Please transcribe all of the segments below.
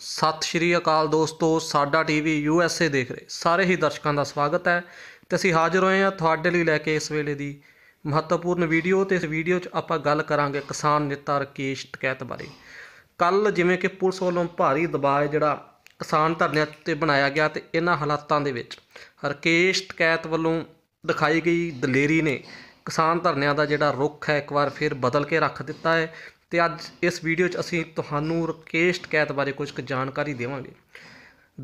ਸਤਿ ਸ਼੍ਰੀ ਅਕਾਲ ਦੋਸਤੋ ਸਾਡਾ ਟੀਵੀ ਯੂ ਐਸ ਏ ਦੇਖ ਰਹੇ ਸਾਰੇ ਹੀ ਦਰਸ਼ਕਾਂ ਦਾ ਸਵਾਗਤ ਹੈ ਤੇ ਅਸੀਂ ਹਾਜ਼ਰ ਹੋਏ ਹਾਂ ਤੁਹਾਡੇ ਲਈ ਲੈ ਕੇ ਇਸ ਵੇਲੇ ਦੀ ਮਹੱਤਵਪੂਰਨ ਵੀਡੀਓ ਤੇ ਇਸ ਵੀਡੀਓ 'ਚ ਆਪਾਂ ਗੱਲ ਕਰਾਂਗੇ ਕਿਸਾਨ ਨੇਤਾ ਰਕੇਸ਼ ਟਕੈਤ ਬਾਰੇ ਕੱਲ ਜਿਵੇਂ ਕਿ ਪੁਲਿਸ ਵੱਲੋਂ ਭਾਰੀ ਦਬਾਅ ਜਿਹੜਾ ਕਿਸਾਨ ਧਰਨਿਆਂ ਤੇ ਬਣਾਇਆ ਗਿਆ ਤੇ ਇਹਨਾਂ ਹਾਲਾਤਾਂ ਦੇ ਵਿੱਚ ਰਕੇਸ਼ ਟਕੈਤ ਵੱਲੋਂ ਦਿਖਾਈ ਗਈ ਦਲੇਰੀ ਨੇ ਕਿਸਾਨ ਧਰਨਿਆਂ ਦਾ ਜਿਹੜਾ ਰੁਖ ਹੈ ਇੱਕ ਵਾਰ ਫਿਰ ਬਦਲ ਕੇ ਰੱਖ ਦਿੱਤਾ ਹੈ ਤੇ ਅੱਜ ਇਸ ਵੀਡੀਓ 'ਚ ਅਸੀਂ ਤੁਹਾਨੂੰ ਰਕੇਸ਼ ਕੈਤ ਬਾਰੇ ਕੁਝ ਜਾਣਕਾਰੀ ਦੇਵਾਂਗੇ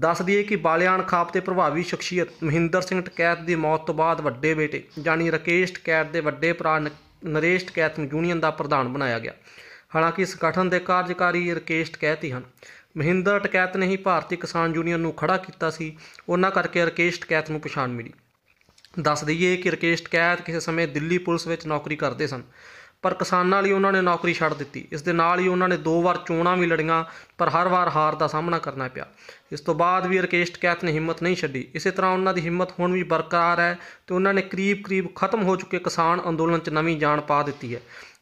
ਦੱਸ ਦਈਏ ਕਿ ਬਾਲਿਆਣ ਖਾਪ ਤੇ ਪ੍ਰਭਾਵੀ ਸ਼ਖਸੀਅਤ ਮਹਿੰਦਰ ਸਿੰਘ ਟਕੈਤ ਦੀ ਮੌਤ ਤੋਂ ਬਾਅਦ ਵੱਡੇ ਬੇਟੇ ਜਾਨੀ ਰਕੇਸ਼ ਟਕੈਤ ਦੇ ਵੱਡੇ ਭਰਾ ਨਰੇਸ਼ ਟਕੈਤ ਨੂੰ ਯੂਨੀਅਨ ਦਾ ਪ੍ਰਧਾਨ ਬਣਾਇਆ ਗਿਆ ਹਾਲਾਂਕਿ ਇਸ ਗਠਨ ਦੇ ਕਾਰਜਕਾਰੀ ਰਕੇਸ਼ ਟਕੈਤ ਹੀ ਹਨ ਮਹਿੰਦਰ ਟਕੈਤ ਨੇ ਹੀ ਭਾਰਤੀ ਕਿਸਾਨ ਯੂਨੀਅਨ ਨੂੰ ਖੜਾ ਕੀਤਾ ਸੀ ਉਹਨਾਂ ਕਰਕੇ ਰਕੇਸ਼ ਟਕੈਤ ਨੂੰ ਪਛਾਣ ਮਿਲੀ ਦੱਸ ਦਈਏ ਕਿ ਰਕੇਸ਼ ਟਕੈਤ ਕਿਸੇ ਸਮੇਂ ਦਿੱਲੀ ਪੁਲਿਸ ਵਿੱਚ ਨੌਕਰੀ ਕਰਦੇ ਸਨ ਪਰ ਕਿਸਾਨਾਂ ਲਈ ਉਹਨਾਂ ਨੇ ਨੌਕਰੀ ਛੱਡ ਦਿੱਤੀ ਇਸ ਦੇ ਨਾਲ ਹੀ ਉਹਨਾਂ ਨੇ ਦੋ ਵਾਰ ਚੋਣਾਂ ਵੀ ਲੜੀਆਂ ਪਰ ਹਰ ਵਾਰ ਹਾਰ ਦਾ ਸਾਹਮਣਾ ਕਰਨਾ ਪਿਆ ਇਸ ਤੋਂ ਬਾਅਦ ਵੀ ਰਕੇਸ਼ ਟਕੈਤ ਨੇ ਹਿੰਮਤ ਨਹੀਂ ਛੱਡੀ ਇਸੇ ਤਰ੍ਹਾਂ ਉਹਨਾਂ ਦੀ ਹਿੰਮਤ ਹੁਣ ਵੀ ਬਰਕਰਾਰ ਹੈ ਤੇ ਉਹਨਾਂ ਨੇ ਕਰੀਬ-ਕਰੀਬ ਖਤਮ ਹੋ ਚੁੱਕੇ ਕਿਸਾਨ ਅੰਦੋਲਨ 'ਚ ਨਵੀਂ ਜਾਨ ਪਾ ਦਿੱਤੀ ਹੈ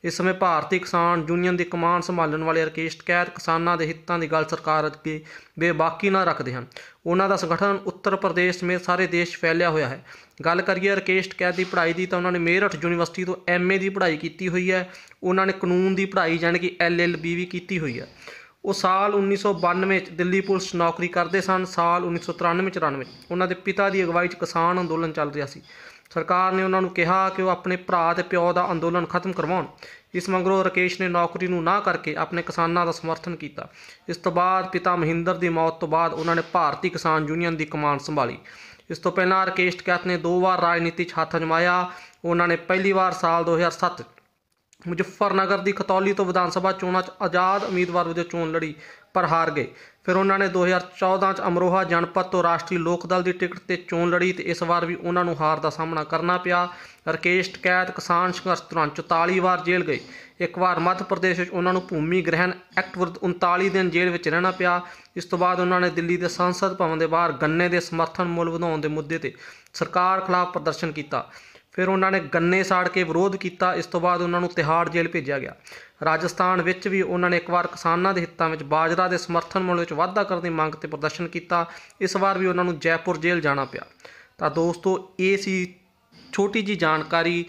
ਇਸ ਸਮੇਂ ਭਾਰਤੀ ਕਿਸਾਨ ਯੂਨੀਅਨ ਦੀ ਕਮਾਨ ਸੰਭਾਲਣ ਵਾਲੇ ਰਕੇਸ਼ ਕੈਦ ਕਿਸਾਨਾਂ ਦੇ ਹਿੱਤਾਂ ਦੀ ਗੱਲ ਸਰਕਾਰ ਅੱਗੇ ਬੇਬਾਕੀ ਨਾ ਰੱਖਦੇ ਹਨ ਉਹਨਾਂ ਦਾ ਸੰਗਠਨ ਉੱਤਰ ਪ੍ਰਦੇਸ਼ ਸਮੇਤ ਸਾਰੇ ਦੇਸ਼ ਫੈਲਿਆ ਹੋਇਆ ਹੈ ਗੱਲ ਕਰੀਏ ਰਕੇਸ਼ ਕੈਦ ਦੀ ਪੜ੍ਹਾਈ ਦੀ ਤਾਂ ਉਹਨਾਂ ਨੇ ਮੇਰਠ ਯੂਨੀਵਰਸਿਟੀ ਤੋਂ ਐਮਏ ਦੀ ਪੜ੍ਹਾਈ ਕੀਤੀ ਹੋਈ ਹੈ ਉਹਨਾਂ ਨੇ ਕਾਨੂੰਨ ਦੀ ਪੜ੍ਹਾਈ ਜਾਨ ਕਿ ਐਲਐਲਬੀ ਵੀ ਕੀਤੀ ਹੋਈ ਹੈ ਉਹ ਸਾਲ 1992 ਵਿੱਚ ਦਿੱਲੀ ਪੁਲਿਸ ਨੌਕਰੀ ਕਰਦੇ ਸਨ ਸਾਲ 1993 94 ਉਹਨਾਂ ਦੇ ਪਿਤਾ ਦੀ ਅਗਵਾਈ 'ਚ ਕਿਸਾਨ ਅੰਦੋਲਨ ਚੱਲ ਰਿਹਾ ਸੀ ਸਰਕਾਰ ਨੇ ਉਹਨਾਂ ਨੂੰ ਕਿਹਾ ਕਿ ਉਹ ਆਪਣੇ ਭਰਾ ਤੇ ਪਿਓ ਦਾ ਅੰਦੋਲਨ ਖਤਮ ਕਰਵਾਉਣ ਇਸ ਮੰਗਰੋਂ ਰਕੇਸ਼ ਨੇ ਨੌਕਰੀ ਨੂੰ ਨਾ ਕਰਕੇ ਆਪਣੇ ਕਿਸਾਨਾਂ ਦਾ ਸਮਰਥਨ ਕੀਤਾ ਇਸ ਤੋਂ ਬਾਅਦ ਪਿਤਾ ਮਹਿੰਦਰ ਦੀ ਮੌਤ ਤੋਂ ਬਾਅਦ ਉਹਨਾਂ ਨੇ ਭਾਰਤੀ ਕਿਸਾਨ ਯੂਨੀਅਨ ਦੀ ਕਮਾਨ ਸੰਭਾਲੀ ਇਸ ਤੋਂ ਪਹਿਲਾਂ ਰਕੇਸ਼ ਟਕੈਤ ਨੇ ਦੋ ਵਾਰ ਰਾਜਨੀਤੀ 'ਚ ਹੱਥ ਅਜਮਾਇਆ ਉਹਨਾਂ ਨੇ ਪਹਿਲੀ ਵਾਰ ਸਾਲ 2007 ਮੁਜ਼ੱਫਰਨਗਰ ਦੀ ਖਤੌਲੀ ਤੋਂ ਵਿਧਾਨ ਸਭਾ ਚੋਣਾਂ 'ਚ ਆਜ਼ਾਦ ਉਮੀਦਵਾਰ ਵਜੋਂ ਚੋਣ ਲੜੀ ਪਰ ਹਾਰ ਗਏ ਫਿਰ ਉਹਨਾਂ ਨੇ 2014 'ਚ ਅਮਰੋਹਾ ਜਨਪਦ ਤੋਂ ਰਾਸ਼ਟਰੀ ਲੋਕ ਦਲ ਦੀ ਟਿਕਟ ਤੇ ਚੋਣ ਲੜੀ ਤੇ ਇਸ ਵਾਰ ਵੀ ਉਹਨਾਂ ਨੂੰ ਹਾਰ ਦਾ ਸਾਹਮਣਾ ਕਰਨਾ ਪਿਆ ਰਕੇਸ਼ ਟਕੈਤ ਕਿਸਾਨ ਸੰਘਰਸ਼ ਦੌਰਾਨ 44 ਵਾਰ ਜੇਲ੍ਹ ਗਏ ਇੱਕ ਵਾਰ ਮੱਧ ਪ੍ਰਦੇਸ਼ ਵਿੱਚ ਉਹਨਾਂ ਨੂੰ ਭੂਮੀ ਗ੍ਰਹਿਣ ਐਕਟ ਵਿਰੁੱਧ 39 ਦਿਨ ਜੇਲ੍ਹ ਵਿੱਚ ਰਹਿਣਾ ਪਿਆ ਇਸ ਤੋਂ ਬਾਅਦ ਉਹਨਾਂ ਨੇ ਦਿੱਲੀ ਦੇ ਸੰਸਦ ਭਵਨ ਦੇ ਬਾਹਰ ਗੰਨੇ ਦੇ ਸਮਰਥਨ ਮੁੱਲ ਵਧਾਉਣ ਦੇ ਮੁੱਦੇ ਤੇ ਸਰਕਾਰ ਖਿਲਾਫ ਪ੍ਰਦਰਸ਼ਨ ਕੀਤਾ ਫਿਰ ਉਹਨਾਂ ਨੇ ਗੰਨੇ ਸਾੜ ਕੇ ਵਿਰੋਧ ਕੀਤਾ ਇਸ ਤੋਂ ਬਾਅਦ ਉਹਨਾਂ ਨੂੰ ਤਿਹਾੜ ਜੇਲ੍ਹ ਭੇਜਿਆ ਗਿਆ ਰਾਜਸਥਾਨ ਵਿੱਚ ਵੀ ਉਹਨਾਂ ਨੇ ਇੱਕ ਵਾਰ ਕਿਸਾਨਾਂ ਦੇ ਹਿੱਤਾਂ ਵਿੱਚ ਬਾਜਰਾ ਦੇ ਸਮਰਥਨ ਮੁੱਲ ਵਿੱਚ ਵਾਧਾ ਕਰਨ ਦੀ ਮੰਗ ਤੇ ਪ੍ਰਦਰਸ਼ਨ ਕੀਤਾ ਇਸ ਵਾਰ ਵੀ ਉਹਨਾਂ ਨੂੰ ਜੈਪੁਰ ਜੇਲ੍ਹ ਜਾਣਾ ਪਿਆ ਤਾਂ ਦੋਸਤੋ ਇਹ ਸੀ ਛੋਟੀ ਜੀ ਜਾਣਕਾਰੀ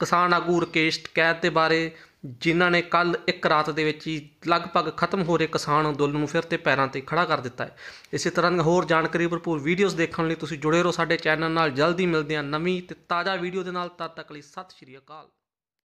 ਕਿਸਾਨ ਆਗੂ ਰਕੇਸ਼ ਕੈਦ ਦੇ ਬਾਰੇ ਜਿਨ੍ਹਾਂ ਨੇ ਕੱਲ ਇੱਕ ਰਾਤ ਦੇ ਵਿੱਚ ਹੀ ਲਗਭਗ ਖਤਮ ਹੋ ਰਹੇ ਕਿਸਾਨ ਅੰਦੋਲਨ ਨੂੰ ਫਿਰ ਤੇ ਪੈਰਾਂ ਤੇ ਖੜਾ ਕਰ ਦਿੱਤਾ ਹੈ ਇਸੇ ਤਰ੍ਹਾਂ ਦੀਆਂ ਹੋਰ ਜਾਣਕਾਰੀ ਭਰਪੂਰ ਵੀਡੀਓਜ਼ ਦੇਖਣ ਲਈ ਤੁਸੀਂ ਜੁੜੇ ਰਹੋ ਸਾਡੇ ਚੈਨਲ ਨਾਲ ਜਲਦੀ ਮਿਲਦੇ ਹਾਂ ਨਵੀਂ ਤੇ ਤਾਜ਼ਾ ਵੀਡੀਓ ਦੇ ਨਾਲ ਤਦ ਤੱਕ ਲਈ ਸਤਿ ਸ਼੍ਰੀ ਅਕਾਲ